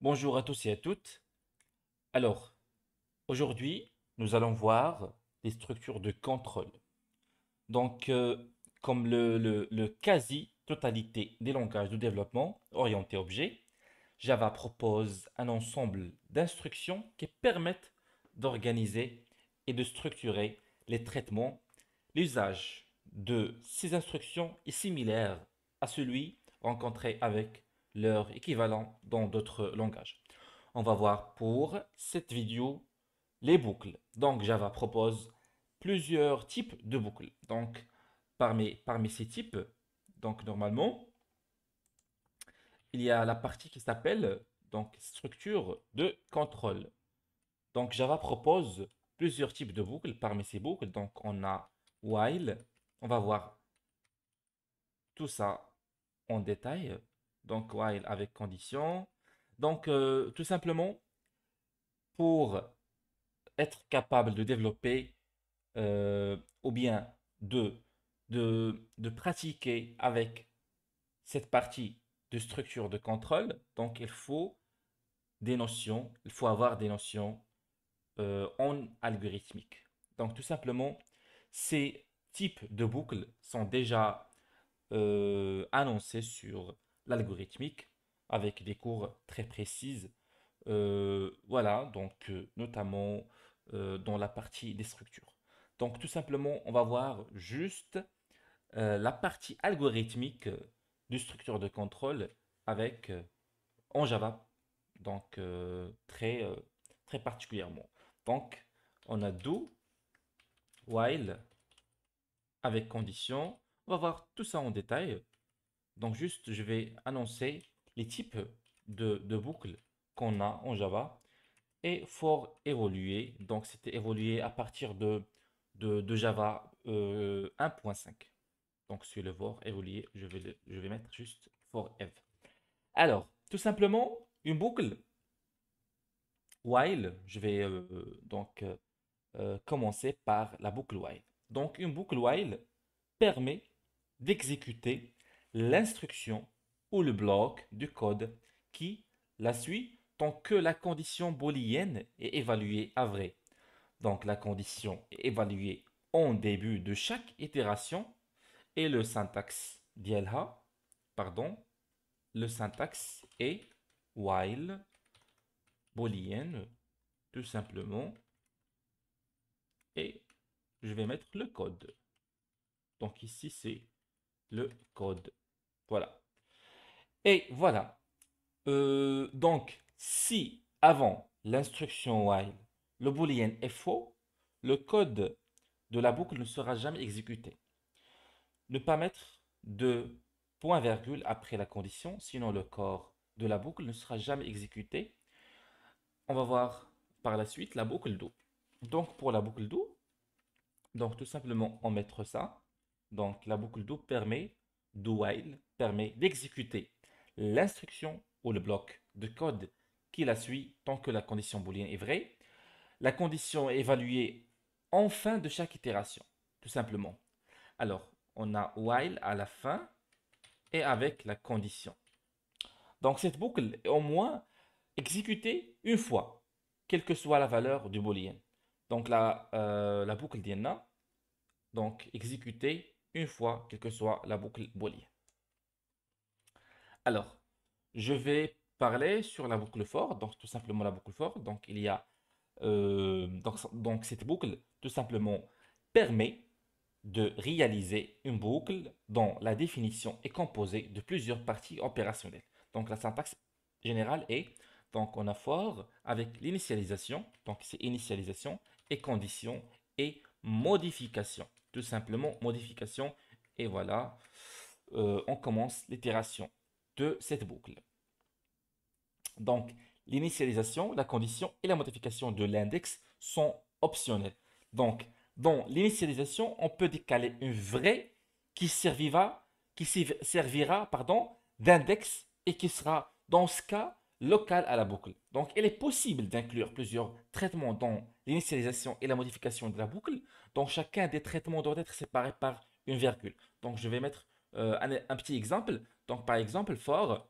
Bonjour à tous et à toutes. Alors, aujourd'hui, nous allons voir les structures de contrôle. Donc, euh, comme le, quasi-totalité des langages de développement orientés objet, Java propose un ensemble d'instructions qui permettent d'organiser et de structurer les traitements. L'usage de ces instructions est similaire à celui rencontré avec leur équivalent dans d'autres langages. On va voir pour cette vidéo les boucles. Donc Java propose plusieurs types de boucles. Donc parmi, parmi ces types, donc normalement, il y a la partie qui s'appelle donc structure de contrôle. Donc Java propose plusieurs types de boucles. Parmi ces boucles, donc on a while. On va voir tout ça en détail donc while avec condition. Donc euh, tout simplement, pour être capable de développer euh, ou bien de, de, pratiquer avec cette partie de structure de contrôle, donc il faut des notions, il faut avoir des notions euh, en algorithmique. Donc tout simplement, ces types de boucles sont déjà annoncés sur algorithmique avec des cours très précises. Euh, voilà, donc euh, notamment euh, dans la partie des structures. Donc tout simplement, on va voir juste la partie algorithmique du structure de contrôle avec en Java. Donc très très particulièrement. Donc on a do while avec condition. On va voir tout ça en détail. Donc juste, je vais annoncer les types de, boucles qu'on a en Java et for évolué. Donc c'était évolué à partir de, de, Java 1.5. Euh, donc sur le for évolué, je vais, je vais mettre juste for ev. Alors, tout simplement, une boucle while, je vais euh, donc euh, commencer par la boucle while. Donc une boucle while permet d'exécuter l'instruction ou le bloc du code qui la suit tant que la condition boolean est évaluée à vrai. Donc la condition est évaluée en début de chaque itération et le syntaxe dialha pardon, le syntaxe est while boolean tout simplement et je vais mettre le code. Donc ici c'est le code. Voilà. Et voilà. Euh, donc, si avant l'instruction while, le booléen est faux, le code de la boucle ne sera jamais exécuté. Ne pas mettre de point-virgule après la condition, sinon le corps de la boucle ne sera jamais exécuté. On va voir par la suite la boucle d'eau. Donc pour la boucle do, donc tout simplement on mettre ça. Donc la boucle do permet, do while, permet d'exécuter l'instruction ou le bloc de code qui la suit tant que la condition boolienne est vraie. La condition est évaluée en fin de chaque itération, tout simplement. Alors, on a while à la fin et avec la condition. Donc cette boucle est au moins exécutée une fois, quelle que soit la valeur du boolean. Donc la, euh, la boucle DNA, donc exécutée fois, quelle que soit la boucle bollier Alors, je vais parler sur la boucle for, donc tout simplement la boucle for. Donc, il y a, euh, donc, donc cette boucle, tout simplement, permet de réaliser une boucle dont la définition est composée de plusieurs parties opérationnelles. Donc, la syntaxe générale est, donc, on a fort avec l'initialisation, donc c'est initialisation et condition et modification tout simplement modification. Et voilà, euh, on commence l'itération de cette boucle. Donc, l'initialisation, la condition et la modification de l'index sont optionnels. Donc, dans l'initialisation, on peut décaler une vraie qui servira, qui servira pardon, d'index et qui sera, dans ce cas, local à la boucle. Donc, il est possible d'inclure plusieurs traitements dans l'initialisation et la modification de la boucle donc chacun des traitements doit être séparé par une virgule. Donc je vais mettre euh, un, petit exemple. Donc par exemple, for,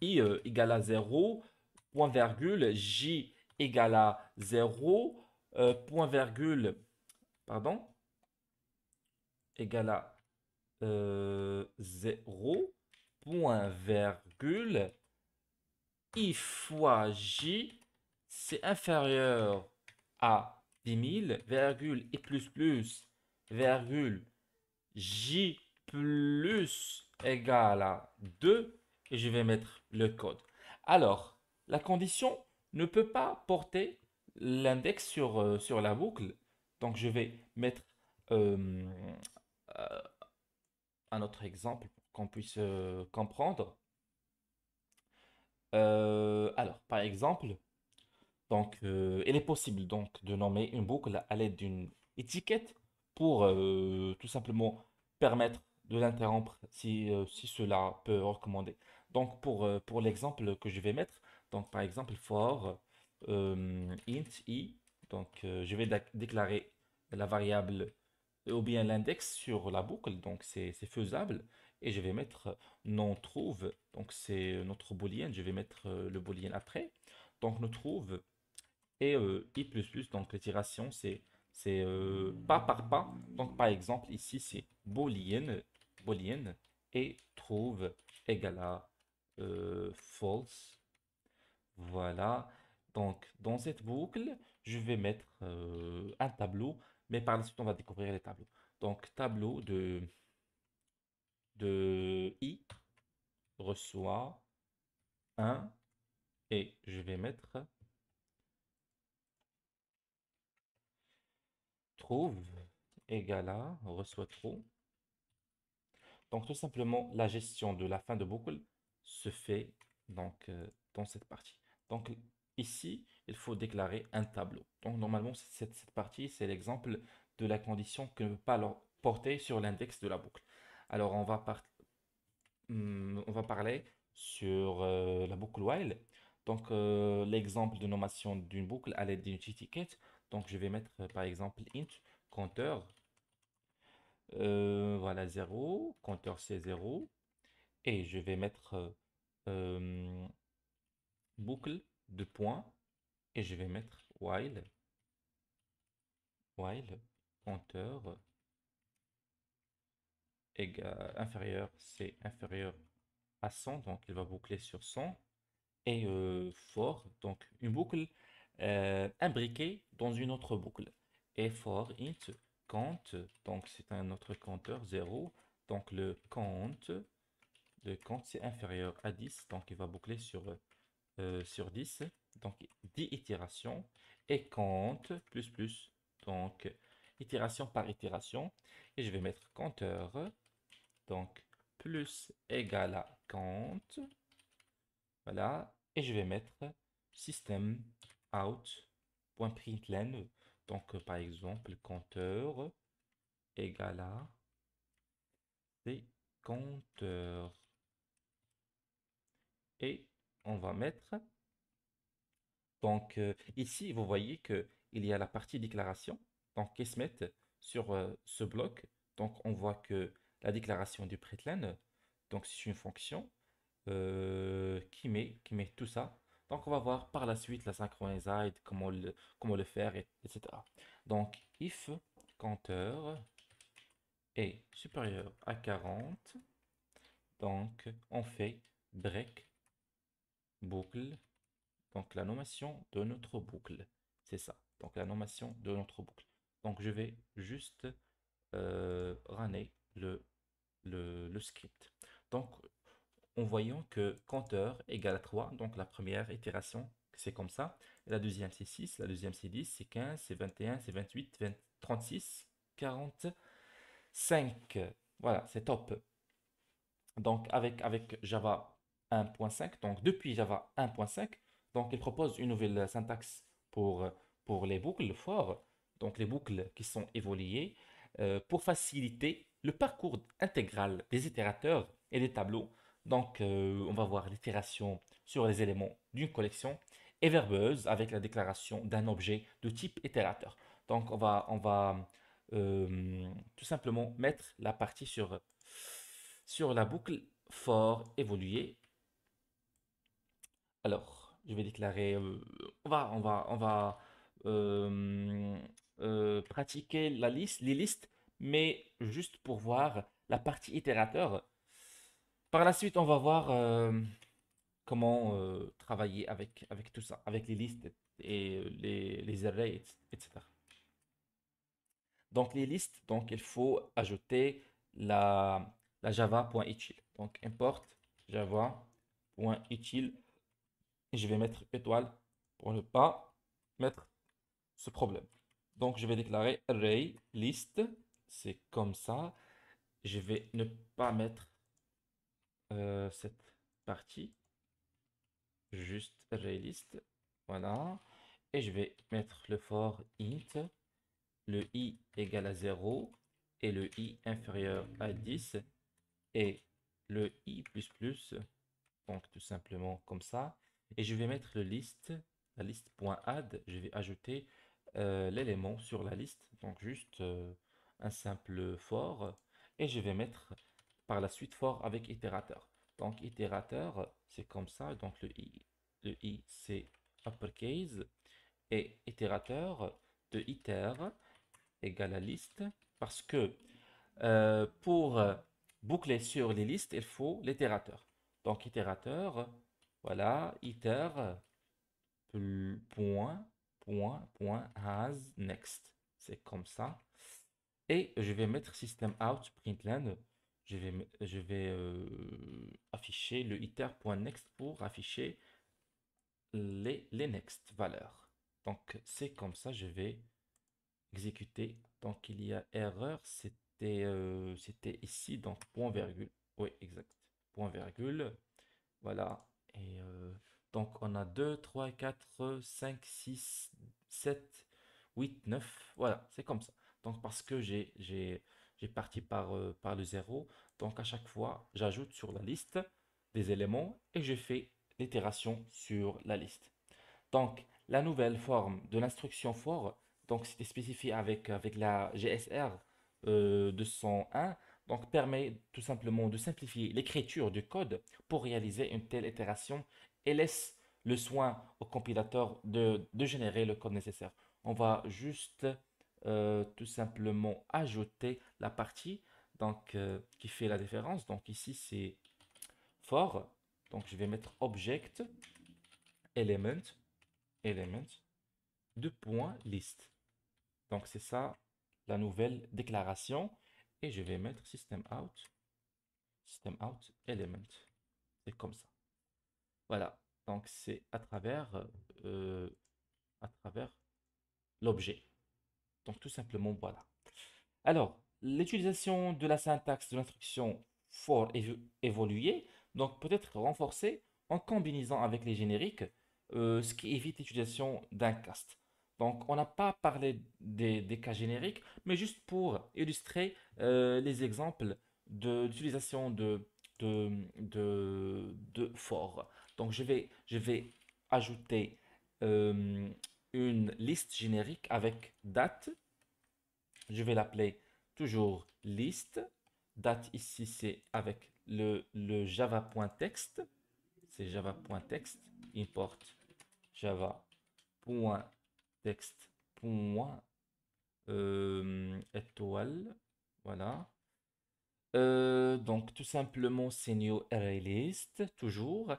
i euh, égale à 0, point virgule, j égale à 0, euh, point virgule, pardon, égale à 0, point virgule, i fois j, c'est inférieur à 10 000, et plus plus, virgule, j plus égale à 2, et je vais mettre le code. Alors, la condition ne peut pas porter l'index sur, euh, sur la boucle, donc je vais mettre euh, euh, un autre exemple pour qu'on puisse comprendre. alors, par exemple, donc, il euh, est possible donc de nommer une boucle à l'aide d'une étiquette pour euh, tout simplement permettre de l'interrompre si, euh, cela peut recommander. Donc, pour, pour l'exemple que je vais mettre, donc par exemple, for int i, donc je vais déclarer la variable ou bien l'index sur la boucle, donc c'est faisable. Et je vais mettre non trouve, donc c'est notre boolean, je vais mettre le boolean après. Donc, nous trouve et euh, i++, donc l'étiration, c'est c'est euh, pas par pas. Donc par exemple, ici, c'est boolean, boolean et trouve égale à euh, false. Voilà. Donc dans cette boucle, je vais mettre un tableau, mais par la suite, on va découvrir les tableaux. Donc tableau de, de i reçoit 1 et je vais mettre trouve reçoit trop Donc tout simplement, la gestion de la fin de boucle se fait donc, euh, dans cette partie. Donc ici, il faut déclarer un tableau. Donc normalement, cette, cette partie, c'est l'exemple de la condition que ne peut pas leur porter sur l'index de la boucle. Alors on va, hmm, on va parler sur euh, la boucle while. Donc euh, l'exemple de nommation d'une boucle à l'aide d'une étiquette. Donc, je vais mettre, euh, par exemple, int compteur. Euh, voilà, 0. Compteur, c'est 0. Et je vais mettre euh, boucle de points. Et je vais mettre while. While compteur inférieur, c'est inférieur à 100, donc il va boucler sur 100, et for, donc une boucle euh, imbriqué dans une autre boucle. Et for int count, donc c'est un autre compteur 0, donc le count, le compte c'est inférieur à 10, donc il va boucler sur, euh, sur 10, donc 10 itérations, et count plus plus, donc itération par itération, et je vais mettre compteur, donc plus égal à count, voilà, et je vais mettre système out.println. Donc, euh, par exemple, compteur égale à des compteurs. Et on va mettre. Donc, euh, ici, vous voyez que il y a la partie déclaration donc, qui se met sur euh, ce bloc. Donc, on voit que la déclaration du println, donc c'est une fonction qui, met, qui met tout ça donc, on va voir par la suite la synchronisation, comment le, comment le faire, etc. Donc, if counter est supérieur à 40, donc on fait break boucle, donc la nommation de notre boucle. C'est ça, donc la nommation de notre boucle. Donc, je vais juste euh, le, le, script. Donc, en voyant que compteur égale à 3, donc la première itération, c'est comme ça. La deuxième, c'est 6, la deuxième, c'est 10, c'est 15, c'est 21, c'est 28, 20, 36, 45. Voilà, c'est top. Donc avec, avec Java 1.5, donc depuis Java 1.5, donc il propose une nouvelle syntaxe pour, pour les boucles for, donc les boucles qui sont évoluées, euh, pour faciliter le parcours intégral des itérateurs et des tableaux donc, euh, on va voir l'itération sur les éléments d'une collection et verbeuse avec la déclaration d'un objet de type itérateur. Donc, on va, on va euh, tout simplement mettre la partie sur, sur la boucle for évoluer. Alors, je vais déclarer, euh, on va, on va, on va pratiquer la liste, les listes, mais juste pour voir la partie itérateur la suite, on va voir euh, comment euh, travailler avec, avec tout ça, avec les listes et les, les arrays, etc. Donc les listes, donc il faut ajouter la, la java.util Donc import utile Je vais mettre étoile pour ne pas mettre ce problème. Donc je vais déclarer array list. C'est comme ça. Je vais ne pas mettre euh, cette partie. Juste réaliste. Voilà. Et je vais mettre le for int. Le i égale à 0 et le i inférieur à 10 et le i++, plus plus donc tout simplement comme ça. Et je vais mettre le liste, la liste.add, je vais ajouter euh, l'élément sur la liste, donc juste euh, un simple for, et je vais mettre par la suite fort avec itérateur. Donc itérateur, c'est comme ça, donc le i, le i c'est uppercase, et itérateur de iter égale à liste, parce que euh, pour boucler sur les listes, il faut l'itérateur. Donc itérateur, voilà, iter point, point, point, has, next. C'est comme ça. Et je vais mettre system out println je vais, je vais euh, afficher le iter.next pour afficher les, les next valeurs. Donc, c'est comme ça, je vais exécuter. Donc, il y a erreur, euh, c'était ici, donc point virgule. Oui, exact. Point virgule. Voilà. Et euh, donc, on a 2, 3, 4, 5, 6, 7, 8, 9. Voilà, c'est comme ça. Donc, parce que j'ai j'ai parti par, euh, par le zéro. Donc à chaque fois, j'ajoute sur la liste des éléments et je fais l'itération sur la liste. Donc la nouvelle forme de l'instruction for, donc c'était spécifié avec, avec la GSR 201, euh, donc permet tout simplement de simplifier l'écriture du code pour réaliser une telle itération et laisse le soin au compilateur de, de générer le code nécessaire. On va juste euh, tout simplement ajouter la partie donc, euh, qui fait la différence. Donc ici, c'est for. Donc je vais mettre object element element de point list. Donc c'est ça la nouvelle déclaration et je vais mettre system out system out element. C'est comme ça. Voilà. Donc c'est à travers euh, à travers l'objet. Donc tout simplement, voilà. Alors, l'utilisation de la syntaxe de l'instruction for évoluée, donc peut-être renforcée en combinaisant avec les génériques, euh, ce qui évite l'utilisation d'un cast. Donc, on n'a pas parlé des, cas génériques, mais juste pour illustrer euh, les exemples d'utilisation de, de, de, for. Donc, je vais, je vais ajouter euh, une liste générique avec date. Je vais l'appeler toujours liste. Date ici, c'est avec le, le java.text. C'est java.text. Import java.text. Euh, étoile. Voilà. Euh, donc, tout simplement, c'est new array Toujours.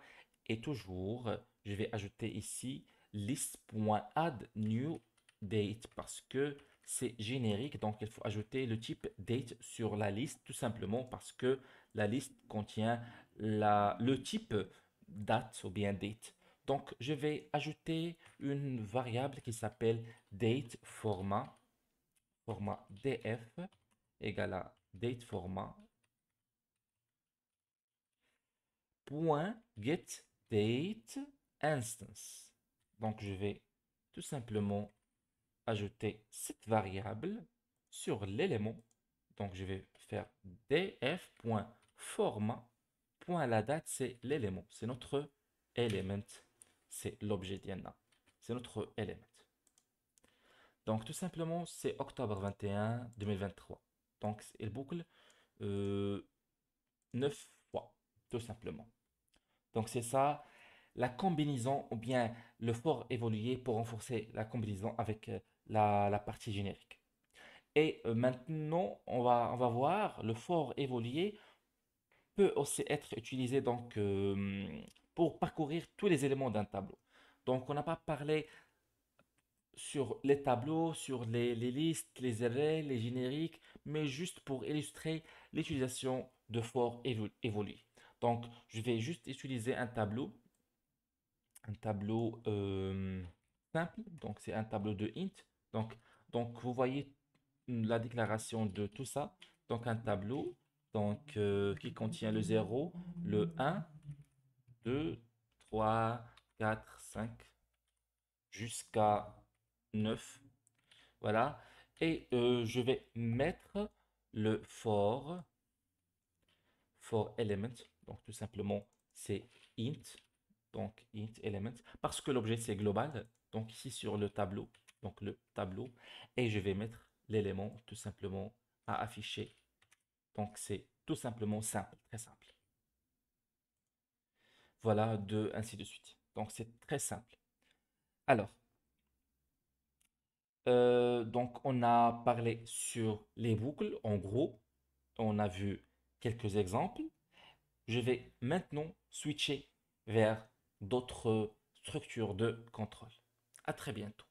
Et toujours, je vais ajouter ici list.add new date parce que c'est générique, donc il faut ajouter le type date sur la liste tout simplement parce que la liste contient la, le type date ou bien date. Donc je vais ajouter une variable qui s'appelle date format, format df égale à date format point get date instance. Donc je vais tout simplement ajouter cette variable sur l'élément. Donc je vais faire df.format.laDate, date, c'est l'élément. C'est notre element. C'est l'objet d'IANA. C'est notre element. Donc tout simplement, c'est octobre 21, 2023. Donc il boucle 9 euh, fois, tout simplement. Donc c'est ça la combinaison ou bien le fort évolué pour renforcer la combinaison avec euh, la, partie générique. Et euh, maintenant, on va, on va voir le fort évolué peut aussi être utilisé donc, euh, pour parcourir tous les éléments d'un tableau. Donc, on n'a pas parlé sur les tableaux, sur les, listes, les arrays, les génériques, mais juste pour illustrer l'utilisation de for évolué. Donc, je vais juste utiliser un tableau tableau euh, simple, donc c'est un tableau de int. Donc, donc vous voyez la déclaration de tout ça. Donc un tableau donc, euh, qui contient le 0, le 1, 2, 3, 4, 5, jusqu'à 9. Voilà. Et euh, je vais mettre le for, for element. Donc tout simplement, c'est int donc int element, parce que l'objet c'est global, donc ici sur le tableau, donc le tableau, et je vais mettre l'élément tout simplement à afficher. Donc c'est tout simplement simple, très simple. Voilà, de ainsi de suite. Donc c'est très simple. Alors, euh, donc on a parlé sur les boucles, en gros, on a vu quelques exemples. Je vais maintenant switcher vers d'autres structures de contrôle. À très bientôt.